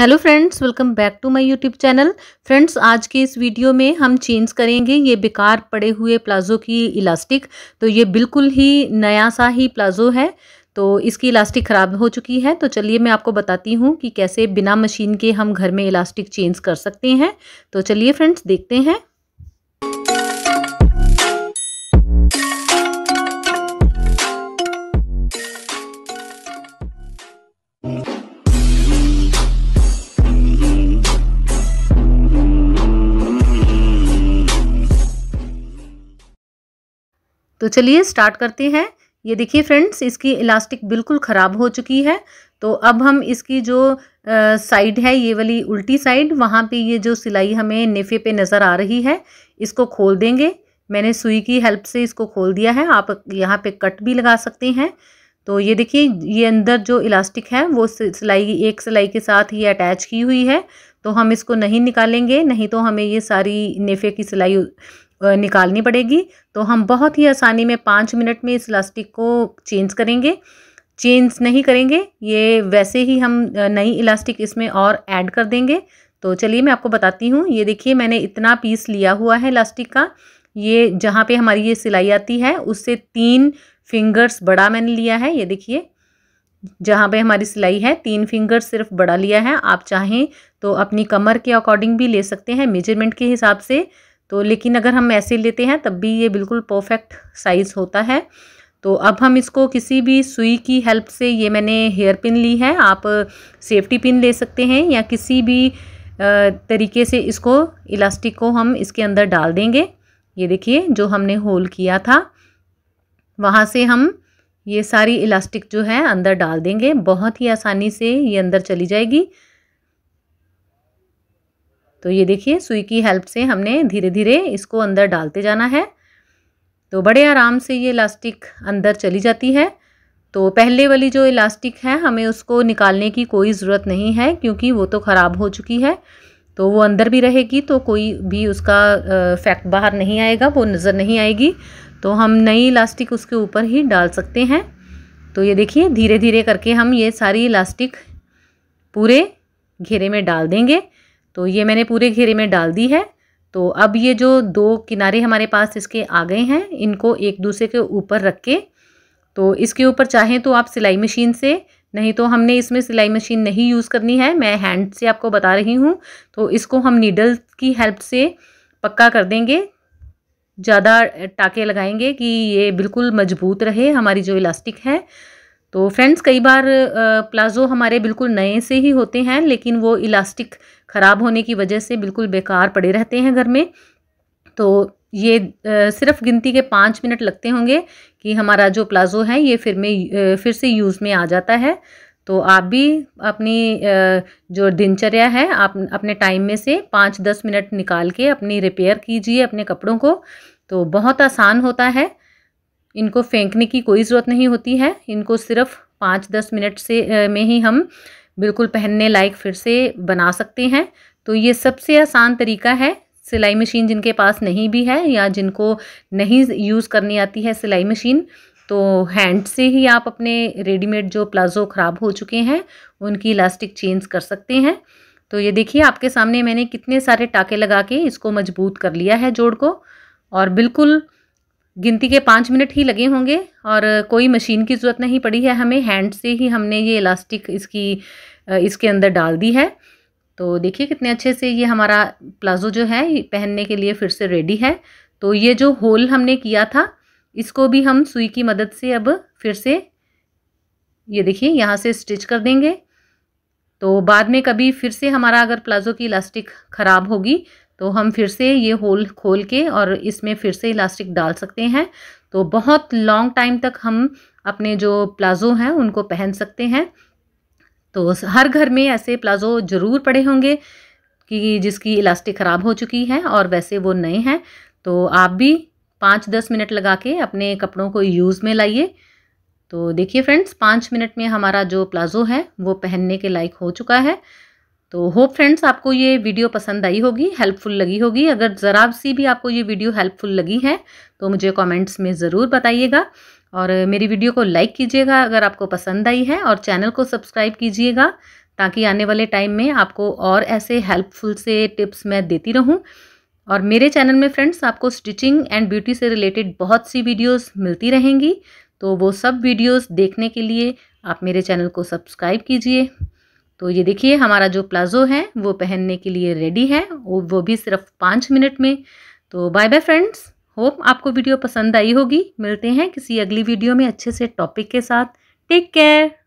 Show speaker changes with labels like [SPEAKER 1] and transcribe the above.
[SPEAKER 1] hello friends welcome back to my YouTube channel friends आज के इस वीडियो में हम चेंज करेंगे ये बेकार पड़े हुए प्लाज़ो की इलास्टिक तो ये बिल्कुल ही नया सा ही प्लाज़ो है तो इसकी इलास्टिक ख़राब हो चुकी है तो चलिए मैं आपको बताती हूँ कि कैसे बिना मशीन के हम घर में इलास्टिक चेंज कर सकते हैं तो चलिए फ्रेंड्स देखते हैं तो चलिए स्टार्ट करते हैं ये देखिए फ्रेंड्स इसकी इलास्टिक बिल्कुल ख़राब हो चुकी है तो अब हम इसकी जो साइड है ये वाली उल्टी साइड वहाँ पे ये जो सिलाई हमें नेफे पे नज़र आ रही है इसको खोल देंगे मैंने सुई की हेल्प से इसको खोल दिया है आप यहाँ पे कट भी लगा सकते हैं तो ये देखिए ये अंदर जो इलास्टिक है वो सिलाई एक सिलाई के साथ ये अटैच की हुई है तो हम इसको नहीं निकालेंगे नहीं तो हमें ये सारी नेफे की सिलाई निकालनी पड़ेगी तो हम बहुत ही आसानी में पाँच मिनट में इस इलास्टिक को चेंज करेंगे चेंज नहीं करेंगे ये वैसे ही हम नई इलास्टिक इसमें और ऐड कर देंगे तो चलिए मैं आपको बताती हूँ ये देखिए मैंने इतना पीस लिया हुआ है इलास्टिक का ये जहाँ पे हमारी ये सिलाई आती है उससे तीन फिंगर्स बड़ा मैंने लिया है ये देखिए जहाँ पे हमारी सिलाई है तीन फिंगर सिर्फ बड़ा लिया है आप चाहें तो अपनी कमर के अकॉर्डिंग भी ले सकते हैं मेजरमेंट के हिसाब से तो लेकिन अगर हम ऐसे लेते हैं तब भी ये बिल्कुल परफेक्ट साइज़ होता है तो अब हम इसको किसी भी सुई की हेल्प से ये मैंने हेयर पिन ली है आप सेफ्टी पिन ले सकते हैं या किसी भी तरीके से इसको इलास्टिक को हम इसके अंदर डाल देंगे ये देखिए जो हमने होल किया था वहाँ से हम ये सारी इलास्टिक जो है अंदर डाल देंगे बहुत ही आसानी से ये अंदर चली जाएगी तो ये देखिए सुई की हेल्प से हमने धीरे धीरे इसको अंदर डालते जाना है तो बड़े आराम से ये इलास्टिक अंदर चली जाती है तो पहले वाली जो इलास्टिक है हमें उसको निकालने की कोई ज़रूरत नहीं है क्योंकि वो तो ख़राब हो चुकी है तो वो अंदर भी रहेगी तो कोई भी उसका फैक्ट बाहर नहीं आएगा वो नज़र नहीं आएगी तो हम नई इलास्टिक उसके ऊपर ही डाल सकते हैं तो ये देखिए धीरे धीरे करके हम ये सारी इलास्टिक पूरे घेरे में डाल देंगे तो ये मैंने पूरे घेरे में डाल दी है तो अब ये जो दो किनारे हमारे पास इसके आ गए हैं इनको एक दूसरे के ऊपर रख के तो इसके ऊपर चाहें तो आप सिलाई मशीन से नहीं तो हमने इसमें सिलाई मशीन नहीं यूज़ करनी है मैं हैंड से आपको बता रही हूँ तो इसको हम नीडल की हेल्प से पक्का कर देंगे ज़्यादा टाके लगाएंगे कि ये बिल्कुल मजबूत रहे हमारी जो इलास्टिक है तो फ्रेंड्स कई बार प्लाज़ो हमारे बिल्कुल नए से ही होते हैं लेकिन वो इलास्टिक ख़राब होने की वजह से बिल्कुल बेकार पड़े रहते हैं घर में तो ये सिर्फ गिनती के पाँच मिनट लगते होंगे कि हमारा जो प्लाज़ो है ये फिर में फिर से यूज़ में आ जाता है तो आप भी अपनी जो दिनचर्या है आप अपने टाइम में से पाँच दस मिनट निकाल के अपनी रिपेयर कीजिए अपने कपड़ों को तो बहुत आसान होता है इनको फेंकने की कोई ज़रूरत नहीं होती है इनको सिर्फ पाँच दस मिनट से में ही हम बिल्कुल पहनने लायक फिर से बना सकते हैं तो ये सबसे आसान तरीका है सिलाई मशीन जिनके पास नहीं भी है या जिनको नहीं यूज़ करनी आती है सिलाई मशीन तो हैंड से ही आप अपने रेडीमेड जो प्लाज़ो ख़राब हो चुके हैं उनकी इलास्टिक चेंज कर सकते हैं तो ये देखिए आपके सामने मैंने कितने सारे टाके लगा के इसको मजबूत कर लिया है जोड़ को और बिल्कुल गिनती के पाँच मिनट ही लगे होंगे और कोई मशीन की ज़रूरत नहीं पड़ी है हमें हैंड से ही हमने ये इलास्टिक इसकी इसके अंदर डाल दी है तो देखिए कितने अच्छे से ये हमारा प्लाजो जो है पहनने के लिए फिर से रेडी है तो ये जो होल हमने किया था इसको भी हम सुई की मदद से अब फिर से ये देखिए यहाँ से स्टिच कर देंगे तो बाद में कभी फिर से हमारा अगर प्लाजो की इलास्टिक ख़राब होगी तो हम फिर से ये होल खोल के और इसमें फिर से इलास्टिक डाल सकते हैं तो बहुत लॉन्ग टाइम तक हम अपने जो प्लाज़ो हैं उनको पहन सकते हैं तो हर घर में ऐसे प्लाज़ो ज़रूर पड़े होंगे कि जिसकी इलास्टिक ख़राब हो चुकी है और वैसे वो नए हैं तो आप भी पाँच दस मिनट लगा के अपने कपड़ों को यूज़ में लाइए तो देखिए फ्रेंड्स पाँच मिनट में हमारा जो प्लाज़ो है वो पहनने के लायक हो चुका है तो होप फ्रेंड्स आपको ये वीडियो पसंद आई होगी हेल्पफुल लगी होगी अगर ज़रा सी भी आपको ये वीडियो हेल्पफुल लगी है तो मुझे कमेंट्स में ज़रूर बताइएगा और मेरी वीडियो को लाइक कीजिएगा अगर आपको पसंद आई है और चैनल को सब्सक्राइब कीजिएगा ताकि आने वाले टाइम में आपको और ऐसे हेल्पफुल से टिप्स मैं देती रहूँ और मेरे चैनल में फ्रेंड्स आपको स्टिचिंग एंड ब्यूटी से रिलेटेड बहुत सी वीडियोज़ मिलती रहेंगी तो वो सब वीडियोज़ देखने के लिए आप मेरे चैनल को सब्सक्राइब कीजिए तो ये देखिए हमारा जो प्लाजो है वो पहनने के लिए रेडी है वो भी सिर्फ पाँच मिनट में तो बाय बाय फ्रेंड्स होप आपको वीडियो पसंद आई होगी मिलते हैं किसी अगली वीडियो में अच्छे से टॉपिक के साथ टेक केयर